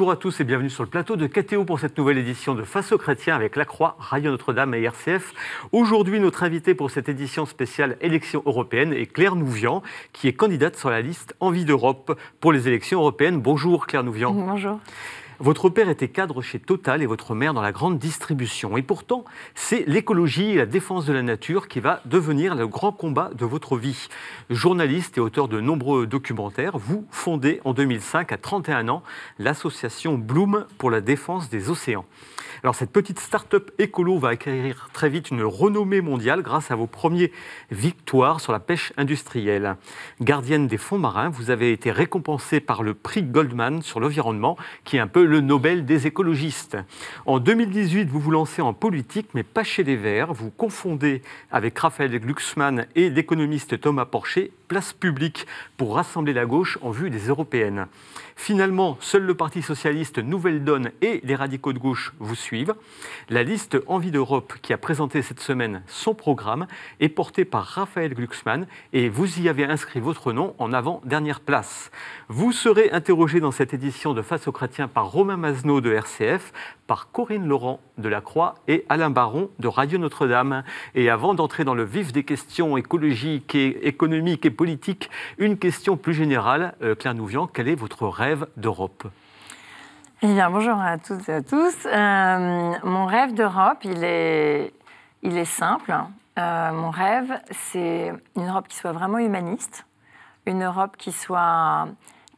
Bonjour à tous et bienvenue sur le plateau de KTO pour cette nouvelle édition de Face aux chrétiens avec La Croix, Radio Notre-Dame et RCF. Aujourd'hui, notre invité pour cette édition spéciale élections européennes est Claire Nouvian, qui est candidate sur la liste Envie d'Europe pour les élections européennes. Bonjour Claire Nouvian. Bonjour. Votre père était cadre chez Total et votre mère dans la grande distribution. Et pourtant, c'est l'écologie et la défense de la nature qui va devenir le grand combat de votre vie. Journaliste et auteur de nombreux documentaires, vous fondez en 2005, à 31 ans, l'association Bloom pour la défense des océans. Alors cette petite start-up écolo va acquérir très vite une renommée mondiale grâce à vos premiers victoires sur la pêche industrielle. Gardienne des fonds marins, vous avez été récompensée par le prix Goldman sur l'environnement, qui est un peu le Nobel des écologistes. En 2018, vous vous lancez en politique, mais pas chez les Verts. Vous confondez avec Raphaël Glucksmann et l'économiste Thomas Porcher place publique pour rassembler la gauche en vue des européennes. Finalement, seul le Parti socialiste Nouvelle Donne et les radicaux de gauche vous suivent. La liste Envie d'Europe, qui a présenté cette semaine son programme, est portée par Raphaël Glucksmann et vous y avez inscrit votre nom en avant-dernière place. Vous serez interrogé dans cette édition de Face aux chrétiens par Romain Mazenot de RCF, par Corinne Laurent de la Croix et Alain Baron de Radio Notre-Dame. Et avant d'entrer dans le vif des questions écologiques et économiques et politiques, une question plus générale. Euh, Claire Nouvian, quel est votre rêve d'Europe eh bien, bonjour à toutes et à tous. Euh, mon rêve d'Europe, il est, il est simple. Euh, mon rêve, c'est une Europe qui soit vraiment humaniste, une Europe qui, soit,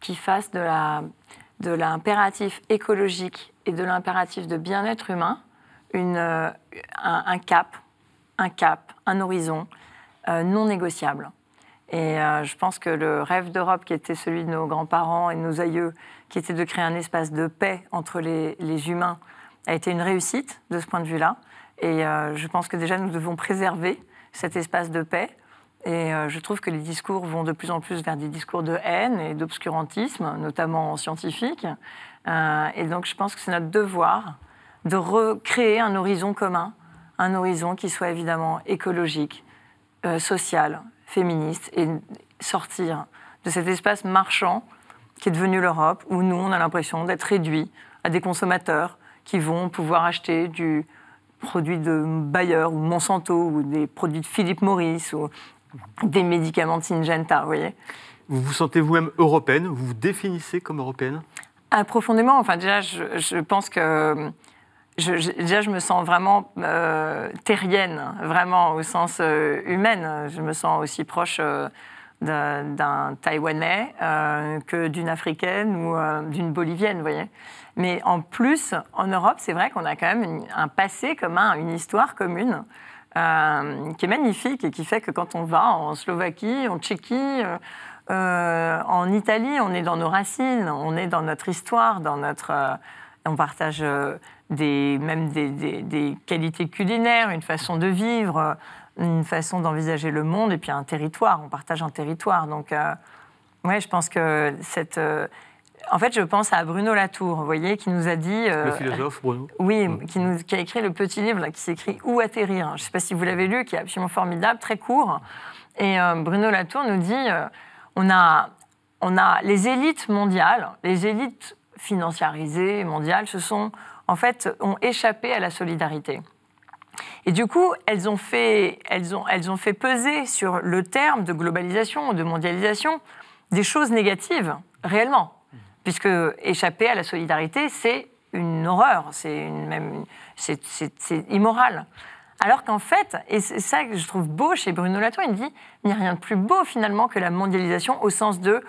qui fasse de l'impératif de écologique et de l'impératif de bien-être humain euh, un, cap, un cap, un horizon euh, non négociable. Et euh, je pense que le rêve d'Europe, qui était celui de nos grands-parents et de nos aïeux, qui était de créer un espace de paix entre les, humains, a été une réussite de ce point de vue-là. Et je pense que déjà, nous devons préserver cet espace de paix. Et je trouve que les discours vont de plus en plus vers des discours de haine et d'obscurantisme, notamment scientifique. et donc, je pense que c'est notre devoir de recréer un horizon commun, un horizon qui soit évidemment écologique, euh, social, féministe, et sortir de cet espace marchand qui est devenu l'Europe, où nous, on a l'impression d'être réduits à des consommateurs qui vont pouvoir acheter du produit de Bayer ou Monsanto ou des produits de Philippe Morris ou des médicaments de Syngenta, vous voyez. Vous vous sentez vous-même européenne Vous vous définissez comme européenne ah, Profondément. Enfin, déjà, je, je pense que euh, je, déjà, je me sens vraiment euh, terrienne, vraiment au sens humain. Euh, humaine. Je me sens aussi proche euh, d'un Taïwanais que d'une Africaine ou d'une Bolivienne, vous voyez. Mais en plus, en Europe, c'est vrai qu'on a quand même un passé commun, une histoire commune. qui est magnifique et qui fait que quand on va en Slovaquie, en Tchéquie, en Italie, on est dans nos racines, on est dans notre histoire, dans notre on partage euh, des, même des, qualités culinaires, une façon de vivre, euh, une façon d'envisager le monde et puis un territoire. On partage un territoire. Donc, euh, ouais, je pense que cette. en fait, je pense à Bruno Latour, vous voyez, qui nous a dit. le philosophe Bruno. Oui, mm. qui, nous, a écrit le petit livre qui s'écrit Où atterrir Je ne sais pas si vous l'avez lu, qui est absolument formidable, très court. Et Bruno Latour nous dit on a, on a les élites mondiales, les élites financiarisées, mondiales, se sont en fait ont échappé à la solidarité. Et du coup, elles ont fait, elles ont, elles ont fait peser sur le terme de globalisation ou de mondialisation des choses négatives réellement, puisque échapper à la solidarité, c'est une horreur, c'est même, c'est immoral. Alors qu'en fait, et c'est ça que je trouve beau chez Bruno Latour, il dit il n'y a rien de plus beau finalement que la mondialisation au sens de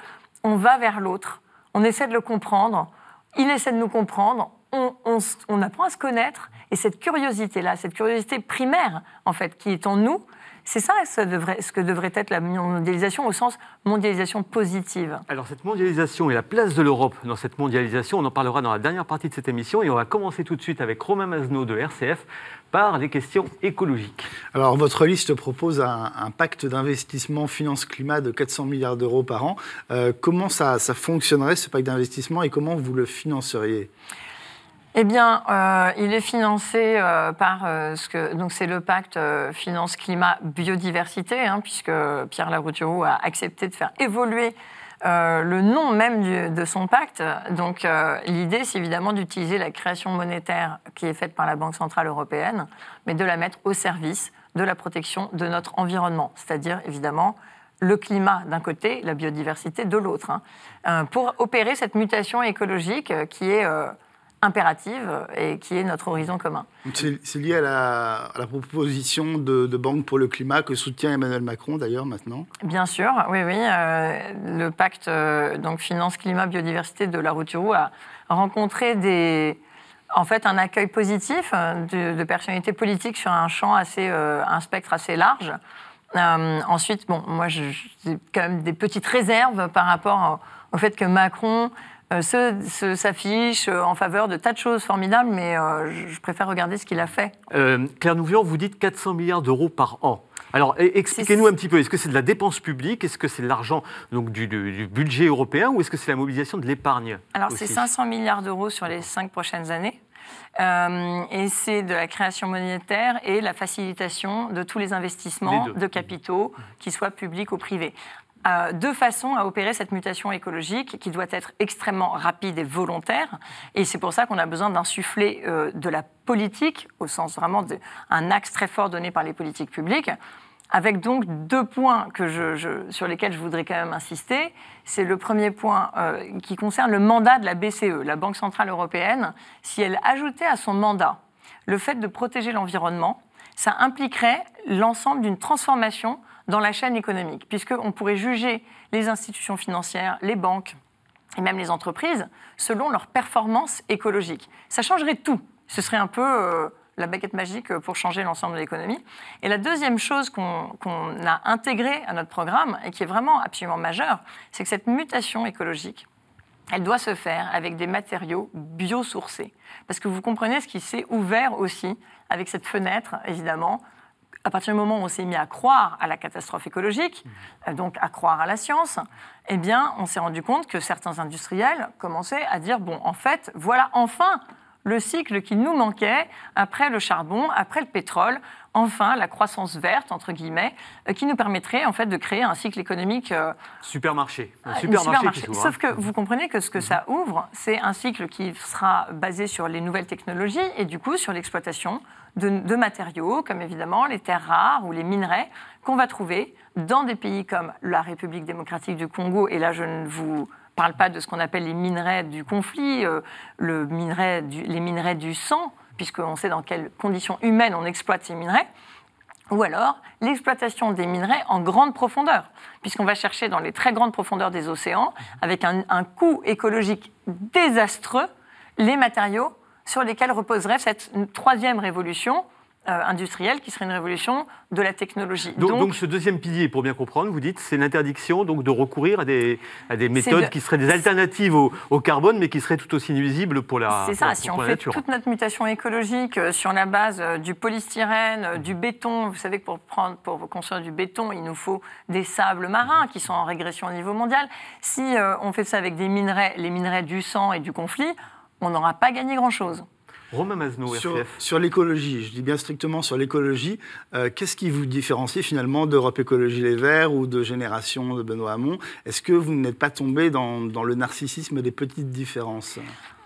on va vers l'autre, on essaie de le comprendre, il essaie de nous comprendre, on, apprend à se connaître, et cette curiosité-là, cette curiosité primaire, en fait, qui est en nous, c'est ça, ce que devrait être la mondialisation au sens mondialisation positive. Alors cette mondialisation et la place de l'Europe dans cette mondialisation, on en parlera dans la dernière partie de cette émission et on va commencer tout de suite avec Romain Mazenot de RCF par les questions écologiques. Alors, votre liste propose un, pacte d'investissement finance-climat de 400 milliards d'euros par an. Euh, comment ça, ça, fonctionnerait, ce pacte d'investissement, et comment vous le financeriez eh bien, euh, il est financé euh, par ce que donc c'est le pacte finance climat biodiversité, hein, puisque Pierre Larouturou a accepté de faire évoluer euh, le nom même de son pacte. Donc euh, l'idée, c'est évidemment d'utiliser la création monétaire qui est faite par la Banque centrale européenne, mais de la mettre au service de la protection de notre environnement, c'est-à-dire évidemment le climat d'un côté, la biodiversité de l'autre, hein, euh, pour opérer cette mutation écologique qui est impérative et qui est notre horizon commun. C'est lié à la, proposition de, Banque pour le climat que soutient Emmanuel Macron d'ailleurs maintenant Bien sûr, oui, oui. Euh, le pacte euh, donc finance, climat, biodiversité de la Routourou a rencontré des, en fait un accueil positif euh, de, personnalités politiques sur un champ assez, un spectre assez large. ensuite, bon, moi j'ai quand même des petites réserves par rapport au fait que Macron euh, s'affiche euh, en faveur de tas de choses formidables, mais euh, je préfère regarder ce qu'il a fait. Claire Nouvian, vous dites 400 milliards d'euros par an. Alors, e, expliquez-nous un petit peu, est-ce que c'est de la dépense publique Est-ce que c'est de l'argent donc du, budget européen ou est-ce que c'est la mobilisation de l'épargne Alors, c'est 500 milliards d'euros sur les cinq prochaines années. et c'est de la création monétaire et la facilitation de tous les investissements de capitaux, qu'ils soient publics ou privés deux façons à opérer cette mutation écologique qui doit être extrêmement rapide et volontaire. Et c'est pour ça qu'on a besoin d'insuffler euh, de la politique, au sens vraiment d'un axe très fort donné par les politiques publiques, avec donc deux points que sur lesquels je voudrais quand même insister. C'est le premier point euh, qui concerne le mandat de la BCE, la Banque Centrale Européenne. Si elle ajoutait à son mandat le fait de protéger l'environnement, ça impliquerait l'ensemble d'une transformation dans la chaîne économique, puisqu'on pourrait juger les institutions financières, les banques et même les entreprises selon leur performance écologique. Ça changerait tout. Ce serait un peu euh, la baguette magique pour changer l'ensemble de l'économie. Et la deuxième chose qu'on a intégrée à notre programme et qui est vraiment absolument majeure, c'est que cette mutation écologique, elle doit se faire avec des matériaux biosourcés. Parce que vous comprenez ce qui s'est ouvert aussi avec cette fenêtre, évidemment, à partir du moment où on s'est mis à croire à la catastrophe écologique, mmh. euh, donc à croire à la science, eh bien, on s'est rendu compte que certains industriels commençaient à dire bon, en fait, voilà enfin le cycle qui nous manquait après le charbon, après le pétrole, enfin la croissance verte, entre guillemets, euh, qui nous permettrait en fait de créer un cycle économique. Euh, supermarché. Un euh, supermarché, hein. Sauf que vous comprenez que ce que mhm. ça ouvre, c'est un cycle qui sera basé sur les nouvelles technologies et du coup sur l'exploitation de, matériaux, comme évidemment les terres rares ou les minerais qu'on va trouver dans des pays comme la République démocratique du Congo. Et là, je ne vous parle pas de ce qu'on appelle les minerais du conflit, minerai les minerais du sang puisqu'on sait dans quelles conditions humaines on exploite ces minerais, ou alors l'exploitation des minerais en grande profondeur, puisqu'on va chercher dans les très grandes profondeurs des océans, avec un, un coût écologique désastreux, les matériaux sur lesquels reposerait cette troisième révolution, euh, industrielle, qui serait une révolution de la technologie. Donc, ce deuxième pilier, pour bien comprendre, vous dites, c'est l'interdiction donc de recourir à des, méthodes qui seraient des alternatives au, carbone, mais qui seraient tout aussi nuisibles pour la C'est ça, si on fait toute notre mutation écologique euh, sur la base euh, du polystyrène, du béton, vous savez que pour, prendre, pour construire du béton, il nous faut des sables marins qui sont en régression au niveau mondial. Si on fait ça avec des minerais, les minerais du sang et du conflit, on n'aura pas gagné grand-chose. Romain sur, RCF. Sur l'écologie, je dis bien strictement sur l'écologie, euh, qu'est-ce qui vous différencie finalement d'Europe Écologie Les Verts ou de Génération de Benoît Hamon Est-ce que vous n'êtes pas tombé dans, le narcissisme des petites différences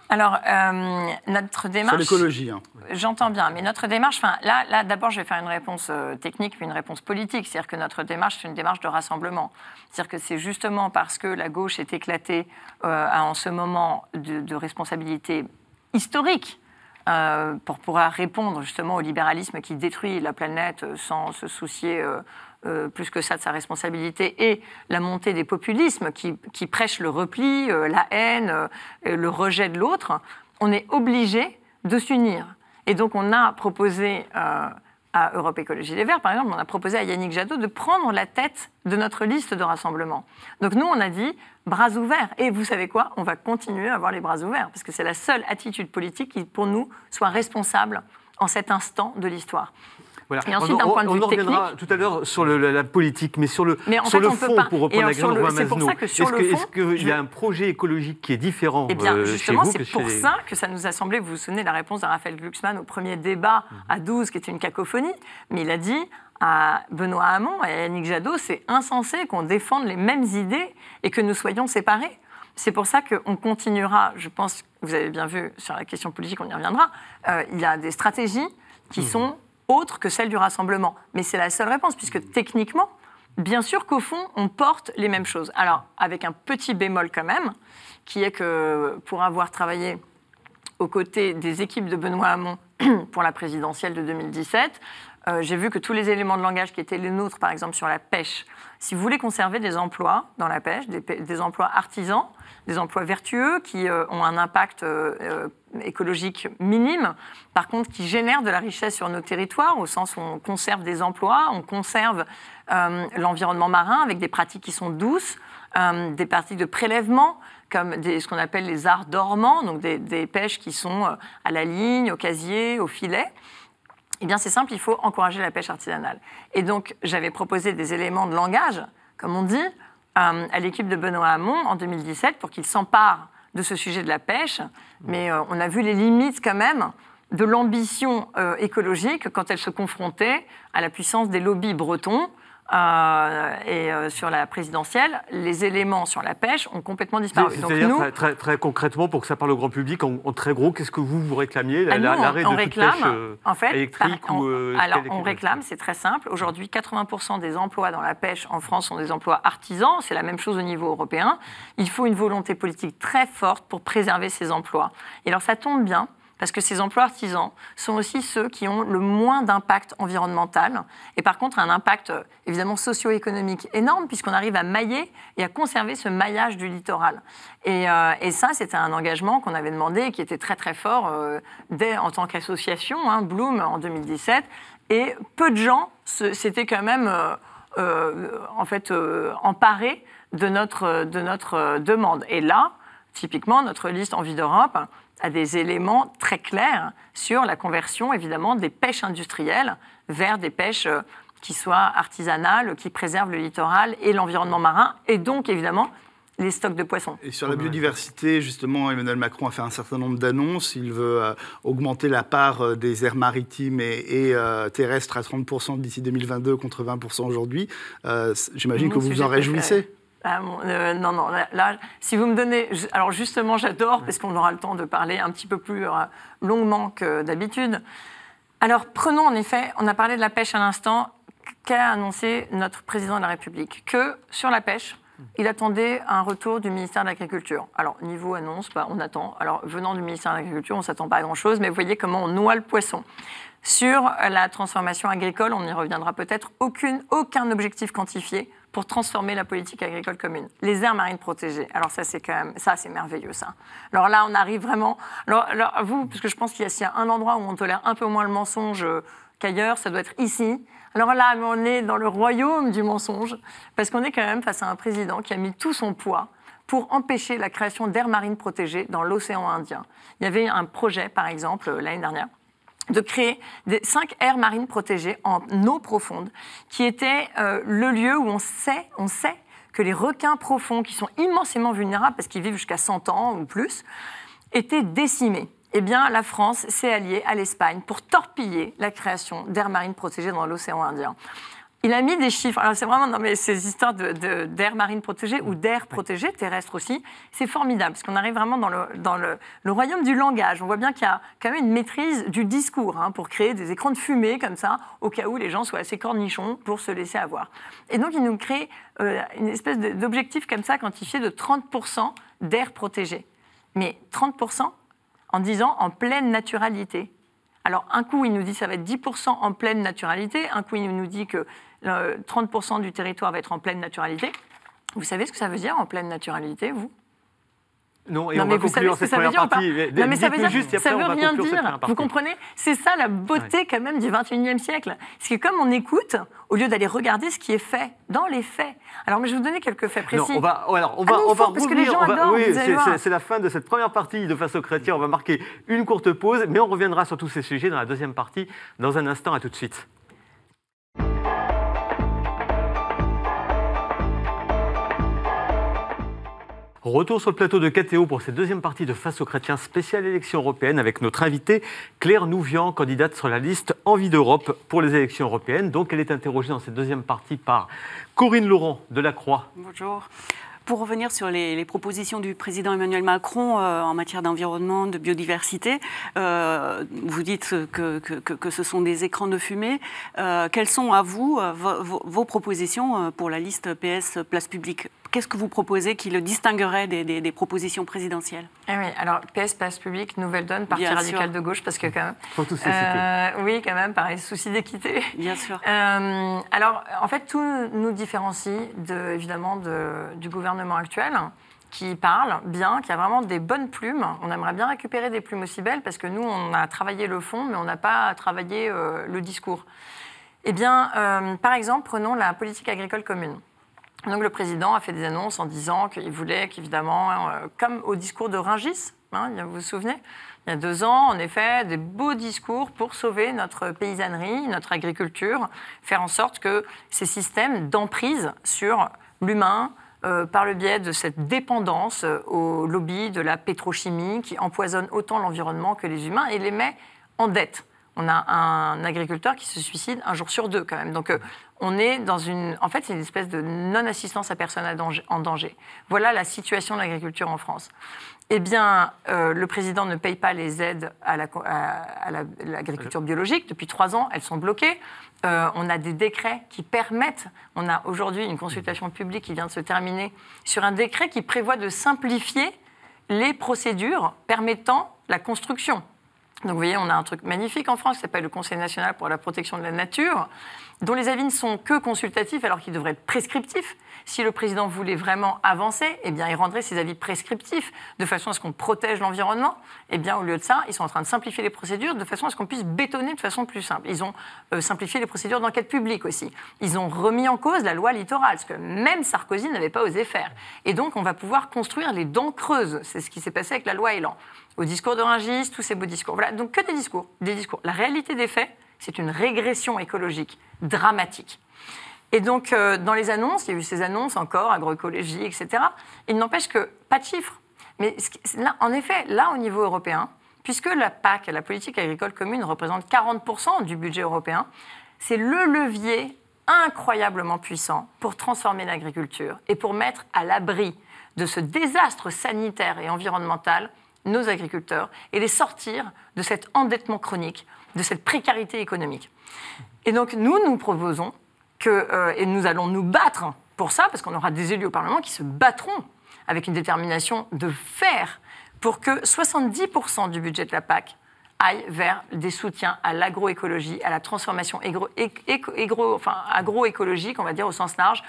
alors, euh, notre démarche. Sur l'écologie. Hein. J'entends bien, mais notre démarche, enfin, là, là d'abord, je vais faire une réponse euh, technique puis une réponse politique. C'est-à-dire que notre démarche, c'est une démarche de rassemblement. C'est-à-dire que c'est justement parce que la gauche est éclatée en ce moment de, de responsabilité historique euh, pour pouvoir répondre justement au libéralisme qui détruit la planète euh, sans se soucier euh, plus que ça de sa responsabilité, et la montée des populismes qui, qui prêchent le repli, la haine, le rejet de l'autre, on est obligé de s'unir. Et donc on a proposé à Europe Écologie Les Verts, par exemple, on a proposé à Yannick Jadot de prendre la tête de notre liste de rassemblement. Donc nous, on a dit bras ouverts. Et vous savez quoi On va continuer à avoir les bras ouverts, parce que c'est la seule attitude politique qui, pour nous, soit responsable en cet instant de l'histoire on, en reviendra tout à l'heure sur la, politique, mais sur le, sur fond, pour reprendre la grande loi est-ce qu'il y a un projet écologique qui est différent Eh bien, euh, justement, c'est pour ça que ça nous a semblé, vous vous souvenez de la réponse de Raphaël Glucksmann au premier débat mhm. à 12, qui était une cacophonie, mais il a dit à Benoît Hamon et à Yannick Jadot, c'est insensé qu'on défende les mêmes idées et que nous soyons séparés. C'est pour ça qu'on continuera, je pense, vous avez bien vu sur la question politique, on y reviendra, euh, il y a des stratégies qui mhm. sont autre que celle du rassemblement. Mais c'est la seule réponse, puisque techniquement, bien sûr qu'au fond, on porte les mêmes choses. Alors, avec un petit bémol quand même, qui est que pour avoir travaillé aux côtés des équipes de Benoît Hamon pour la présidentielle de 2017, euh, j'ai vu que tous les éléments de langage qui étaient les nôtres, par exemple sur la pêche, si vous voulez conserver des emplois dans la pêche, des emplois artisans, des emplois vertueux qui euh, ont un impact euh, euh, écologique minime, par contre qui génèrent de la richesse sur nos territoires, au sens où on conserve des emplois, on conserve l'environnement marin avec des pratiques qui sont douces, des pratiques de prélèvement comme des, ce qu'on appelle les arts dormants, donc des, des pêches qui sont à la ligne, au casier, au filet. Et eh bien, c'est simple, il faut encourager la pêche artisanale. Et donc, j'avais proposé des éléments de langage, comme on dit, euh, à l'équipe de Benoît Hamon en 2017 pour qu'il s'empare de ce sujet de la pêche. Mmh. Mais euh, on a vu les limites quand même de l'ambition euh, écologique quand elle se confrontait à la puissance des lobbies bretons euh, et euh, sur la présidentielle, les éléments sur la pêche ont complètement disparu. cest à très, concrètement, pour que ça parle au grand public, en, très gros, qu'est-ce que vous vous réclamiez ah, L'arrêt de toute pêche en euh, fait, électrique Alors on réclame, c'est très simple. Aujourd'hui, 80% des emplois dans la pêche en France sont des emplois artisans. C'est la même chose au niveau européen. Il faut une volonté politique très forte pour préserver ces emplois. Et alors ça tombe bien parce que ces emplois artisans sont aussi ceux qui ont le moins d'impact environnemental et par contre un impact euh, évidemment socio-économique énorme puisqu'on arrive à mailler et à conserver ce maillage du littoral. Et, euh, ça, c'était un engagement qu'on avait demandé et qui était très très fort euh, dès en tant qu'association, hein, Bloom en 2017. Et peu de gens s'étaient quand même en fait emparés de notre, de notre demande. Et là, typiquement, notre liste Envie d'Europe, à des éléments très clairs sur la conversion, évidemment, des pêches industrielles vers des pêches euh, qui soient artisanales, qui préservent le littoral et l'environnement marin, et donc, évidemment, les stocks de poissons. Et sur la biodiversité, justement, Emmanuel Macron a fait un certain nombre d'annonces. Il veut euh, augmenter la part euh, des aires maritimes et, terrestres à 30% d'ici 2022 contre 20% aujourd'hui. J'imagine que vous vous en réjouissez. Ah, euh, non, non, là, si vous me donnez. Alors, justement, j'adore, parce qu'on aura le temps de parler un petit peu plus euh, longuement que d'habitude. Alors, prenons en effet, on a parlé de la pêche à l'instant, qu'a annoncé notre président de la République Que sur la pêche, il attendait un retour du ministère de l'Agriculture. Alors, niveau annonce, bah, on attend. Alors, venant du ministère de l'Agriculture, on ne s'attend pas à grand-chose, mais vous voyez comment on noie le poisson. Sur la transformation agricole, on y reviendra peut-être, aucun objectif quantifié, pour transformer la politique agricole commune. Les aires marines protégées. Alors ça, c'est quand même, ça, c'est merveilleux, ça. Alors là, on arrive vraiment. Alors, vous, parce que je pense qu'il y, a un endroit où on tolère un peu moins le mensonge euh, qu'ailleurs, ça doit être ici. Alors là, on est dans le royaume du mensonge, parce qu'on est quand même face à un président qui a mis tout son poids pour empêcher la création d'aires marines protégées dans l'océan Indien. Il y avait un projet, par exemple, euh, l'année dernière, de créer des cinq aires marines protégées en eau profonde, qui étaient euh, le lieu où on sait, on sait que les requins profonds, qui sont immensément vulnérables parce qu'ils vivent jusqu'à 100 ans ou plus, étaient décimés. Eh bien, la France s'est alliée à l'Espagne pour torpiller la création d'aires marines protégées dans l'océan Indien. Il a mis des chiffres. c'est vraiment non, ces histoires d'air de, d'air marine protégé ou d'air protégé terrestre aussi. C'est formidable parce qu'on arrive vraiment dans, le, dans le, royaume du langage. On voit bien qu'il y a quand même une maîtrise du discours hein, pour créer des écrans de fumée comme ça, au cas où les gens soient assez cornichons pour se laisser avoir. Et donc, il nous crée euh, une espèce d'objectif comme ça quantifié de 30% d'air protégé. Mais 30% en disant en pleine naturalité. Alors, un coup, il nous dit que ça va être 10% en pleine naturalité. Un coup, il nous dit que 30% euh, du territoire va être en pleine naturalité. Vous savez ce que ça veut dire en pleine naturalité, vous non, et mais vous savez ce que partie. Non, mais ça veut dire, juste, ça veut rien dire. Vous comprenez C'est ça la beauté quand même du 21e siècle. C'est que comme on écoute, au lieu d'aller regarder ce qui est fait, dans les faits. Alors, mais je vais vous donner quelques faits précis. on va, oui, c'est la fin de cette première partie de Face aux chrétiens. On va marquer une courte pause, mais on reviendra sur tous ces sujets dans la deuxième partie dans un instant. À tout de suite. Retour sur le plateau de KTO pour cette deuxième partie de Face aux chrétiens spéciale élections européennes, avec notre invitée Claire Nouvian, candidate sur la liste Envie d'Europe pour les élections européennes. Donc elle est interrogée dans cette deuxième partie par Corinne Laurent de la Croix. Bonjour. Pour revenir sur les, propositions du président Emmanuel Macron euh, en matière d'environnement, de biodiversité, euh, vous dites que, ce sont des écrans de fumée. Euh, quelles sont à vous vos propositions pour la liste PS Place Publique Qu'est-ce que vous proposez qui le distinguerait des, propositions présidentielles ah oui, Alors, PS, passe public, nouvelle donne, parti radical de gauche, parce que quand même... Euh, oui, quand même, pareil, souci d'équité. Bien sûr. Euh, alors, en fait, tout nous différencie, de, évidemment, du gouvernement actuel qui parle bien, qui a vraiment des bonnes plumes. On aimerait bien récupérer des plumes aussi belles parce que nous, on a travaillé le fond, mais on n'a pas travaillé euh, le discours. Eh bien, par exemple, prenons la politique agricole commune. Donc le président a fait des annonces en disant qu'il voulait qu'évidemment, hein, euh, comme au discours de Ringis, hein, vous vous souvenez, il y a deux ans, en effet, des beaux discours pour sauver notre paysannerie, notre agriculture, faire en sorte que ces systèmes d'emprise sur l'humain, euh, par le biais de cette dépendance euh, au lobby de la pétrochimie qui empoisonne autant l'environnement que les humains et les met en dette on a un agriculteur qui se suicide un jour sur deux quand même. Donc euh, on est dans une... En fait, c'est une espèce de non-assistance à personne en danger. Voilà la situation de l'agriculture en France. Eh bien, euh, le président ne paye pas les aides à, l'agriculture biologique. Depuis trois ans, elles sont bloquées. Euh, on a des décrets qui permettent, on a aujourd'hui une consultation publique qui vient de se terminer sur un décret qui prévoit de simplifier les procédures permettant la construction donc vous voyez, on a un truc magnifique en France qui s'appelle le Conseil national pour la protection de la nature, dont les avis ne sont que consultatifs alors qu'ils devraient être prescriptifs. Si le président voulait vraiment avancer, eh bien, il rendrait ses avis prescriptifs de façon à ce qu'on protège l'environnement. Eh bien, au lieu de ça, ils sont en train de simplifier les procédures de façon à ce qu'on puisse bétonner de façon plus simple. Ils ont euh, simplifié les procédures d'enquête publique aussi. Ils ont remis en cause la loi littorale, ce que même Sarkozy n'avait pas osé faire. Et donc, on va pouvoir construire les dents creuses. C'est ce qui s'est passé avec la loi Elan. Au discours de tous ces beaux discours. Voilà, donc que des discours, des discours. La réalité des faits, c'est une régression écologique dramatique. Et donc, euh, dans les annonces, il y a eu ces annonces encore, agroécologie, etc. Il n'empêche que pas de chiffres. Mais là, en effet, là, au niveau européen, puisque la PAC, la politique agricole commune, représente 40% du budget européen, c'est le levier incroyablement puissant pour transformer l'agriculture et pour mettre à l'abri de ce désastre sanitaire et environnemental nos agriculteurs et les sortir de cet endettement chronique, de cette précarité économique. Et donc nous, nous proposons euh, et nous allons nous battre pour ça, parce qu'on aura des élus au Parlement qui se battront avec une détermination de faire pour que 70% du budget de la PAC aille vers des soutiens à l'agroécologie, à la transformation agroécologique, enfin, on va dire au sens large,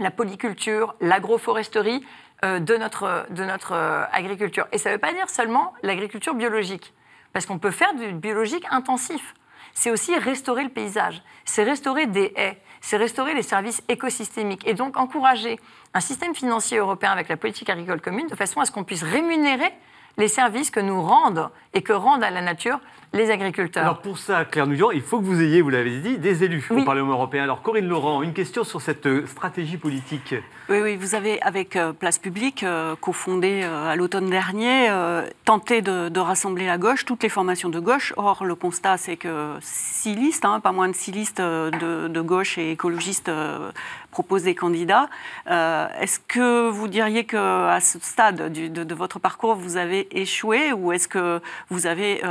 la polyculture, l'agroforesterie euh, de notre, de notre euh, agriculture. Et ça ne veut pas dire seulement l'agriculture biologique, parce qu'on peut faire du biologique intensif c'est aussi restaurer le paysage, c'est restaurer des haies, c'est restaurer les services écosystémiques et donc encourager un système financier européen avec la politique agricole commune de façon à ce qu'on puisse rémunérer les services que nous rendent et que rendent à la nature les agriculteurs. Alors pour ça, Claire Nudion, il faut que vous ayez, vous l'avez dit, des élus au Parlement européen. Alors Corinne Laurent, une question sur cette euh, stratégie politique. Oui, oui vous avez, avec euh, Place Publique, euh, cofondée à l'automne dernier, tenté de, rassembler la gauche, toutes les formations de gauche. Or, le constat, c'est que six listes, hein, pas moins de six listes de, gauche et écologistes proposent des candidats. Est-ce que vous diriez qu'à ce stade de, votre parcours, vous avez échoué ou est-ce que vous avez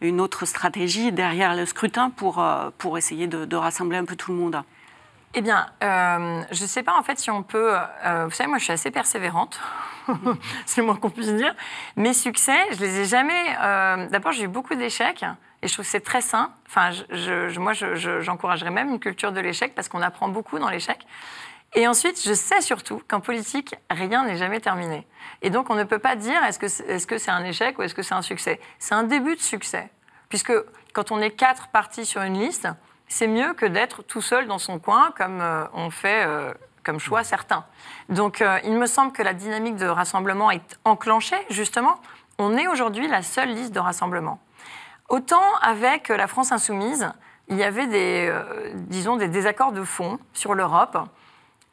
une autre d'autres stratégies derrière le scrutin pour, euh, pour essayer de, rassembler un peu tout le monde eh bien, euh, je ne sais pas en fait si on peut. Euh, vous savez, moi, je suis assez persévérante, c'est le moins qu'on puisse dire. Mes succès, je les ai jamais. D'abord, j'ai eu beaucoup d'échecs et je trouve que c'est très sain. Enfin, je, moi, j'encouragerais même une culture de l'échec parce qu'on apprend beaucoup dans l'échec. Et ensuite, je sais surtout qu'en politique, rien n'est jamais terminé. Et donc, on ne peut pas dire est-ce que c'est -ce c'est un échec ou est-ce que c'est un succès. C'est un début de succès. Puisque quand on est quatre parties sur une liste, c'est mieux que d'être tout seul dans son coin, comme euh, on fait euh, comme choix certains. Donc euh, il me semble que la dynamique de rassemblement est enclenchée, justement. On est aujourd'hui la seule liste de rassemblement. Autant avec la France insoumise, il y avait des, des désaccords de fond sur l'Europe.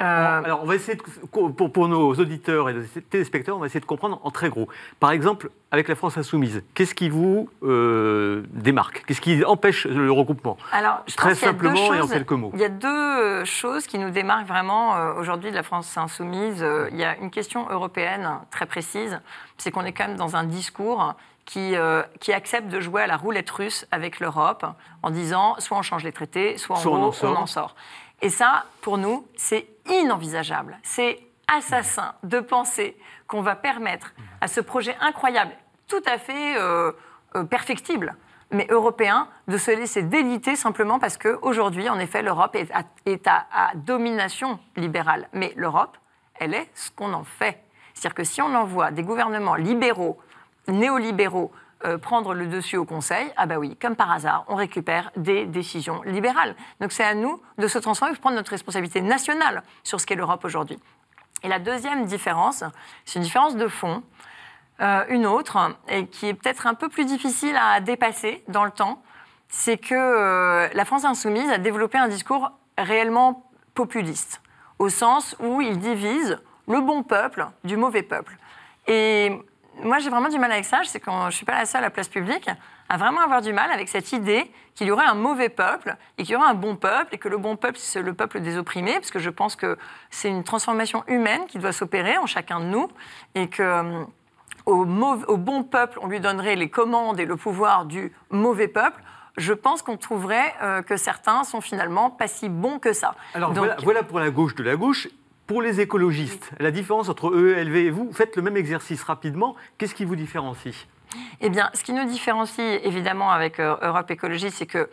Euh, alors, on va essayer pour, pour, nos auditeurs et nos téléspectateurs, on va essayer de comprendre en très gros. Par exemple, avec la France insoumise, qu'est-ce qui vous euh, démarque Qu'est-ce qui empêche le regroupement très simplement et en quelques mots. Il y a deux euh, choses qui nous démarquent vraiment aujourd'hui de la France insoumise. il y a une question européenne très précise, c'est qu'on est quand même dans un discours qui, accepte qui, de jouer à la roulette russe avec l'Europe en disant soit on change les traités, soit, on, On en sort. Et ça, pour nous, c'est inenvisageable. C'est assassin de penser qu'on va permettre à ce projet incroyable, tout à fait euh, euh, perfectible, mais européen, de se laisser déliter simplement parce qu'aujourd'hui, en effet, l'Europe est, à, à domination libérale. Mais l'Europe, elle est ce qu'on en fait. C'est-à-dire que si on envoie des gouvernements libéraux, néolibéraux, euh, prendre le dessus au Conseil, ah bah oui, comme par hasard, on récupère des décisions libérales. Donc c'est à nous de se transformer, de prendre notre responsabilité nationale sur ce qu'est l'Europe aujourd'hui. Et la deuxième différence, c'est une différence de fond. Euh, une autre, et qui est peut-être un peu plus difficile à dépasser dans le temps, c'est que euh, la France insoumise a développé un discours réellement populiste, au sens où il divise le bon peuple du mauvais peuple. Et moi, j'ai vraiment du mal avec ça. Je sais je suis pas la seule à la place publique à vraiment avoir du mal avec cette idée qu'il y aurait un mauvais peuple et qu'il y aurait un bon peuple et que le bon peuple, c'est le peuple des opprimés, parce que je pense que c'est une transformation humaine qui doit s'opérer en chacun de nous et que euh, au, au bon peuple, on lui donnerait les commandes et le pouvoir du mauvais peuple je pense qu'on trouverait euh, que certains sont finalement pas si bons que ça. Alors voilà, voilà, pour la gauche de la gauche. Pour les écologistes, la différence entre EELV et vous, faites le même exercice rapidement. Qu'est-ce qui vous différencie Eh bien, ce qui nous différencie évidemment avec euh, Europe Écologie, c'est que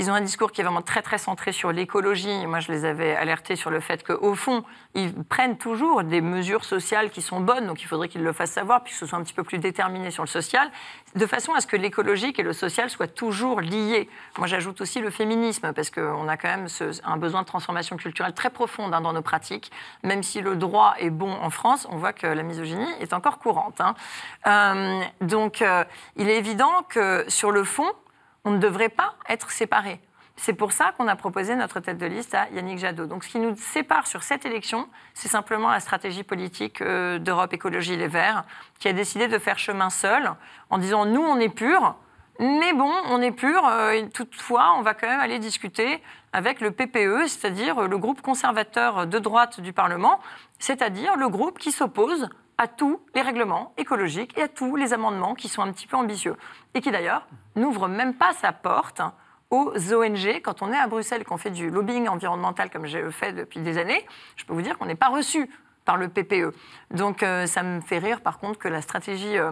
ils ont un discours qui est vraiment très très centré sur l'écologie. Moi, je les avais alertés sur le fait qu'au fond, ils prennent toujours des mesures sociales qui sont bonnes, donc il faudrait qu'ils le fassent savoir, puis que ce soit un petit peu plus déterminé sur le social, de façon à ce que l'écologique et le social soient toujours liés. Moi, j'ajoute aussi le féminisme, parce qu'on a quand même un besoin de transformation culturelle très profonde hein, dans nos pratiques. Même si le droit est bon en France, on voit que la misogynie est encore courante. Hein. Euh, donc, euh, il est évident que sur le fond, on ne devrait pas être séparés. C'est pour ça qu'on a proposé notre tête de liste à Yannick Jadot. Donc ce qui nous sépare sur cette élection, c'est simplement la stratégie politique euh, d'Europe Écologie Les Verts, qui a décidé de faire chemin seul en disant nous on est pur, mais bon, on est pur. Euh, toutefois, on va quand même aller discuter avec le PPE, c'est-à-dire le groupe conservateur de droite du Parlement, c'est-à-dire le groupe qui s'oppose à tous les règlements écologiques et à tous les amendements qui sont un petit peu ambitieux. Et qui d'ailleurs n'ouvre même pas sa porte aux ONG. Quand on est à Bruxelles, qu'on fait du lobbying environnemental comme j'ai fait depuis des années, je peux vous dire qu'on n'est pas reçu par le PPE. Donc euh, ça me fait rire par contre que la stratégie euh,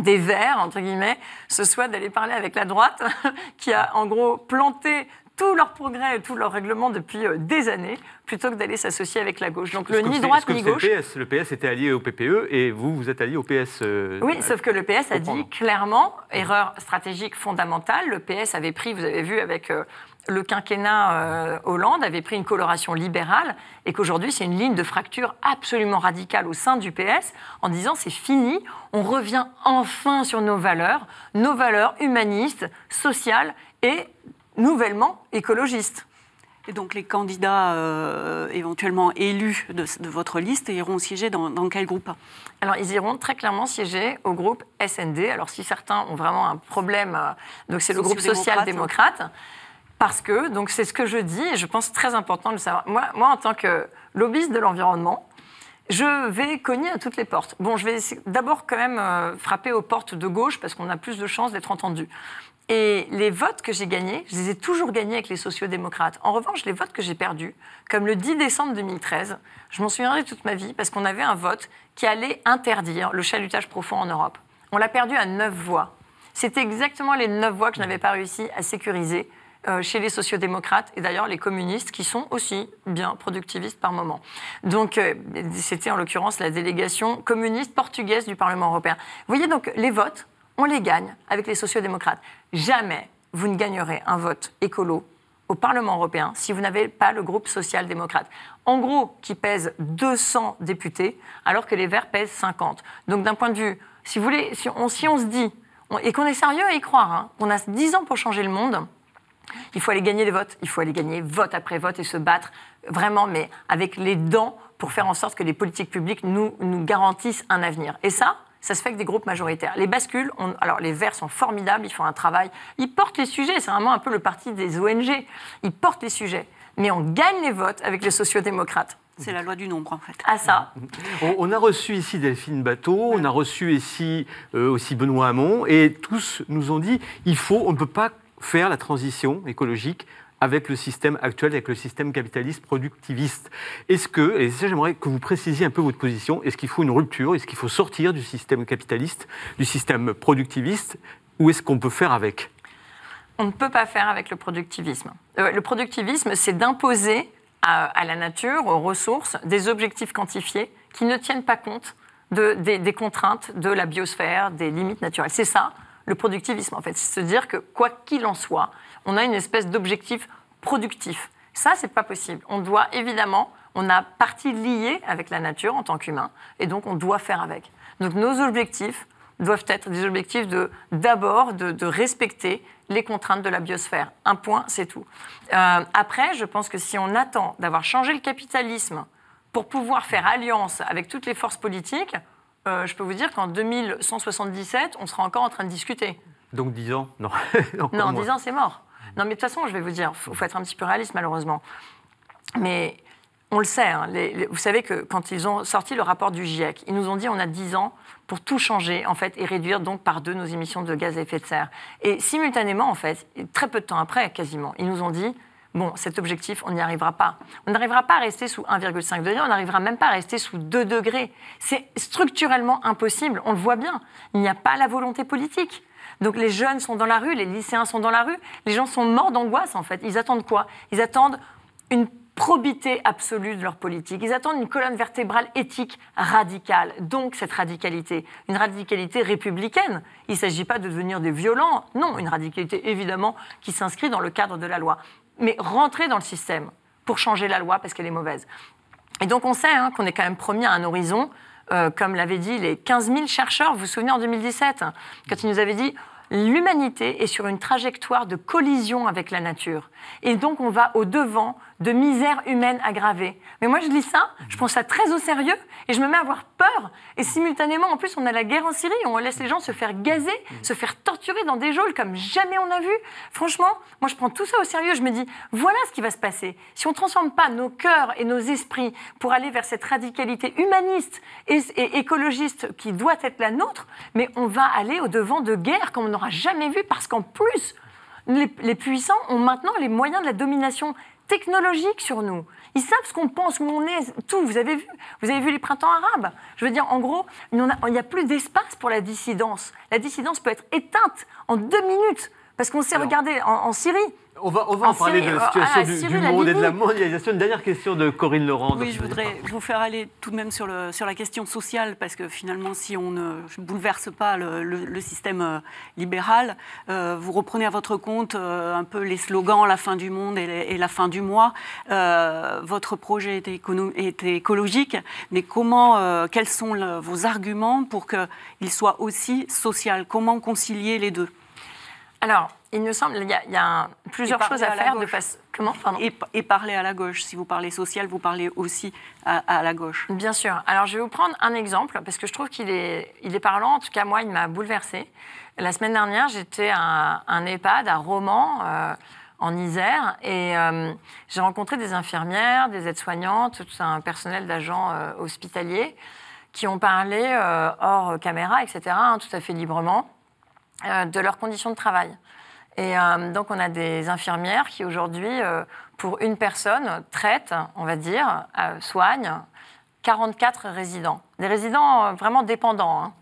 des Verts, entre guillemets, ce soit d'aller parler avec la droite qui a en gros planté tous leurs progrès et tous leurs règlements depuis euh, des années, plutôt que d'aller s'associer avec la gauche. Donc le ni droite ni gauche. Le PS, le PS était allié au PPE et vous, vous êtes allié au PS. Euh, oui, sauf que le PS a dit clairement, erreur stratégique fondamentale, le PS avait pris, vous avez vu avec... Euh, le quinquennat Hollande avait pris une coloration libérale et qu'aujourd'hui c'est une ligne de fracture absolument radicale au sein du PS en disant c'est fini, on revient enfin sur nos valeurs, nos valeurs humanistes, sociales et nouvellement écologistes. Et donc les candidats euh, éventuellement élus de, votre liste iront siéger dans, quel groupe Alors ils iront très clairement siéger au groupe SND. Alors si certains ont vraiment un problème, euh, donc c'est le groupe social-démocrate. Parce que, donc c'est ce que je dis, et je pense très important de le savoir. Moi, moi en tant que lobbyiste de l'environnement, je vais cogner à toutes les portes. Bon, je vais d'abord quand même euh, frapper aux portes de gauche parce qu'on a plus de chances d'être entendu. Et les votes que j'ai gagnés, je les ai toujours gagnés avec les sociodémocrates. En revanche, les votes que j'ai perdus, comme le 10 décembre 2013, je m'en souviendrai toute ma vie parce qu'on avait un vote qui allait interdire le chalutage profond en Europe. On l'a perdu à neuf voix. C'était exactement les neuf voix que je n'avais pas réussi à sécuriser euh, chez les sociodémocrates et d'ailleurs les communistes qui sont aussi bien productivistes par moment. Donc euh, c'était en l'occurrence la délégation communiste portugaise du Parlement européen. Vous voyez donc les votes on les gagne avec les sociodémocrates. Jamais vous ne gagnerez un vote écolo au Parlement européen si vous n'avez pas le groupe social-démocrate. En gros, qui pèse 200 députés, alors que les Verts pèsent 50. Donc d'un point de vue, si on, se dit, et qu'on est sérieux à y croire, hein, qu'on a 10 ans pour changer le monde, il faut aller gagner des votes, il faut aller gagner vote après vote et se battre vraiment, mais avec les dents pour faire en sorte que les politiques publiques nous, nous garantissent un avenir. Et ça, ça se fait avec des groupes majoritaires. Les bascules, alors les Verts sont formidables, ils font un travail, ils portent les sujets, c'est vraiment un peu le parti des ONG, ils portent les sujets, mais on gagne les votes avec les sociodémocrates. C'est la loi du nombre, en fait. À ah, ça. On a reçu ici Delphine Bateau, on a reçu ici euh, aussi Benoît Hamon, et tous nous ont dit il faut, on ne peut pas faire la transition écologique avec le système actuel, avec le système capitaliste productiviste. Est-ce que, et ça j'aimerais que vous précisiez un peu votre position, est-ce qu'il faut une rupture, est-ce qu'il faut sortir du système capitaliste, du système productiviste, ou est-ce qu'on peut faire avec On ne peut pas faire avec le productivisme. Euh, le productivisme, c'est d'imposer à, la nature, aux ressources, des objectifs quantifiés qui ne tiennent pas compte de, des, des contraintes de la biosphère, des limites naturelles. C'est ça, le productivisme, en fait. C'est se dire que, quoi qu'il en soit, on a une espèce d'objectif productif. Ça, c'est pas possible. On doit évidemment, on a partie liée avec la nature en tant qu'humain, et donc on doit faire avec. Donc nos objectifs doivent être des objectifs de d'abord de, respecter les contraintes de la biosphère. Un point, c'est tout. Euh, après, je pense que si on attend d'avoir changé le capitalisme pour pouvoir faire alliance avec toutes les forces politiques, euh, je peux vous dire qu'en 2177, on sera encore en train de discuter. Donc 10 ans Non. non, 10 ans, c'est mort. Non, mais de toute façon, je vais vous dire, il faut, être un petit peu réaliste, malheureusement. Mais on le sait, hein, vous savez que quand ils ont sorti le rapport du GIEC, ils nous ont dit on a 10 ans pour tout changer en fait et réduire donc par deux nos émissions de gaz à effet de serre. Et simultanément en fait, très peu de temps après quasiment, ils nous ont dit bon, cet objectif, on n'y arrivera pas. On n'arrivera pas à rester sous 1,5 degré, on n'arrivera même pas à rester sous 2 degrés. C'est structurellement impossible, on le voit bien. Il n'y a pas la volonté politique. Donc les jeunes sont dans la rue, les lycéens sont dans la rue, les gens sont morts d'angoisse en fait. Ils attendent quoi Ils attendent une probité absolue de leur politique. Ils attendent une colonne vertébrale éthique radicale, donc cette radicalité, une radicalité républicaine. Il ne s'agit pas de devenir des violents, non, une radicalité évidemment qui s'inscrit dans le cadre de la loi. Mais rentrer dans le système pour changer la loi parce qu'elle est mauvaise. Et donc on sait hein, qu'on est quand même promis à un horizon, euh, comme l'avaient dit les 15 000 chercheurs, vous vous souvenez en 2017, hein, quand ils nous avaient dit l'humanité est sur une trajectoire de collision avec la nature. Et donc on va au-devant de misère humaine aggravée. Mais moi, je lis ça, je prends ça très au sérieux et je me mets à avoir peur. Et simultanément, en plus, on a la guerre en Syrie, on laisse les gens se faire gazer, se faire torturer dans des geôles comme jamais on a vu. Franchement, moi, je prends tout ça au sérieux. Je me dis, voilà ce qui va se passer. Si on ne transforme pas nos cœurs et nos esprits pour aller vers cette radicalité humaniste et, écologiste qui doit être la nôtre, mais on va aller au-devant de guerres comme on n'aura jamais vu parce qu'en plus, les, puissants ont maintenant les moyens de la domination technologique sur nous. Ils savent ce qu'on pense, où on est, tout. Vous avez vu, vous avez vu les printemps arabes. Je veux dire, en gros, il n'y a, plus d'espace pour la dissidence. La dissidence peut être éteinte en deux minutes parce qu'on sait regardé en Syrie. On va, on va en ah, parler de la situation ah, du, monde et de la mondialisation. Une dernière question de Corinne Laurent. Oui, je voudrais vous faire aller tout de même sur, le, sur la question sociale, parce que finalement, si on ne bouleverse pas le, système euh, libéral, euh, vous reprenez à votre compte euh, un peu les slogans la fin du monde et, la fin du mois. votre projet est, écologique, mais comment, quels sont vos arguments pour qu'il soit aussi social Comment concilier les deux Alors, il me semble, qu'il y a, il plusieurs choses à, faire de Comment Pardon. Et, parler à la gauche. Si vous parlez social, vous parlez aussi à, la gauche. Bien sûr. Alors, je vais vous prendre un exemple parce que je trouve qu'il est, il est parlant. En tout cas, moi, il m'a bouleversée. La semaine dernière, j'étais à un EHPAD à roman euh, en Isère et euh, j'ai rencontré des infirmières, des aides-soignantes, tout un personnel d'agents euh, hospitaliers qui ont parlé hors caméra, etc., hein, tout à fait librement, de leurs conditions de travail. Et euh, donc, on a des infirmières qui, aujourd'hui, euh, pour une personne, traitent, on va dire, euh, soignent 44 résidents. Des résidents vraiment dépendants. Hein.